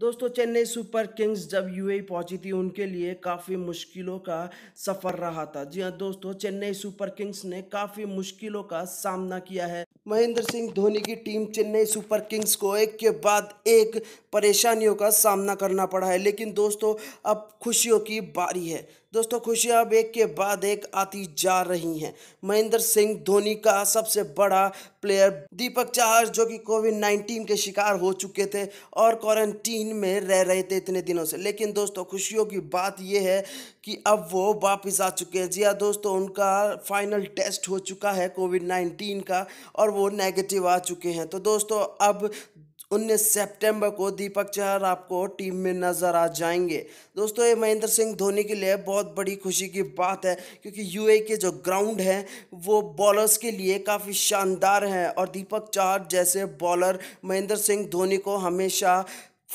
दोस्तों Chennai Super Kings जब UAE पहुंची थी उनके लिए काफ़ी मुश्किलों का सफ़र रहा था जी हाँ दोस्तों चेन्नई सुपर किंग्स ने काफ़ी मुश्किलों का सामना किया है महेंद्र सिंह धोनी की टीम चेन्नई सुपर किंग्स को एक के बाद एक परेशानियों का सामना करना पड़ा है लेकिन दोस्तों अब खुशियों की बारी है दोस्तों खुशियां अब एक के बाद एक आती जा रही हैं महेंद्र सिंह धोनी का सबसे बड़ा प्लेयर दीपक चाहर जो कि कोविड नाइन्टीन के शिकार हो चुके थे और क्वारंटीन में रह रहे थे इतने दिनों से लेकिन दोस्तों खुशियों की बात यह है कि अब वो वापस आ चुके हैं जी हाँ दोस्तों उनका फाइनल टेस्ट हो चुका है कोविड नाइन्टीन का और वो नेगेटिव आ चुके हैं तो दोस्तों अब उन्नीस सितंबर को दीपक चहर आपको टीम में नज़र आ जाएंगे दोस्तों ये महेंद्र सिंह धोनी के लिए बहुत बड़ी खुशी की बात है क्योंकि यूए के जो ग्राउंड है वो बॉलर्स के लिए काफ़ी शानदार हैं और दीपक चहर जैसे बॉलर महेंद्र सिंह धोनी को हमेशा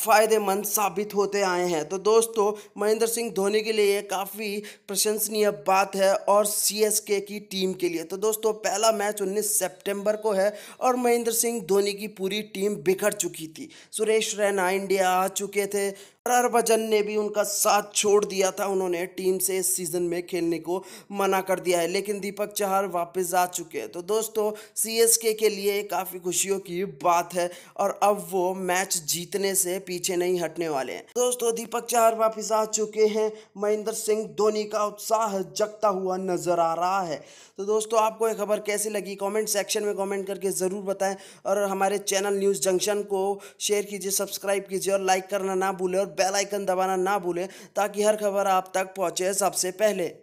फ़ायदेमंद साबित होते आए हैं तो दोस्तों महेंद्र सिंह धोनी के लिए काफ़ी प्रशंसनीय बात है और सीएसके की टीम के लिए तो दोस्तों पहला मैच 19 सितंबर को है और महेंद्र सिंह धोनी की पूरी टीम बिखर चुकी थी सुरेश रैना इंडिया आ चुके थे हरभजन ने भी उनका साथ छोड़ दिया था उन्होंने टीम से इस सीज़न में खेलने को मना कर दिया है लेकिन दीपक चहर वापस आ चुके हैं तो दोस्तों सीएसके के लिए काफ़ी खुशियों की बात है और अब वो मैच जीतने से पीछे नहीं हटने वाले हैं दोस्तों दीपक चार वापिस आ चुके हैं महेंद्र सिंह धोनी का उत्साह जगता हुआ नजर आ रहा है तो दोस्तों आपको ये खबर कैसी लगी कमेंट सेक्शन में कमेंट करके ज़रूर बताएं और हमारे चैनल न्यूज़ जंक्शन को शेयर कीजिए सब्सक्राइब कीजिए और लाइक करना ना भूलें और बेलाइकन दबाना ना भूलें ताकि हर खबर आप तक पहुंचे सबसे पहले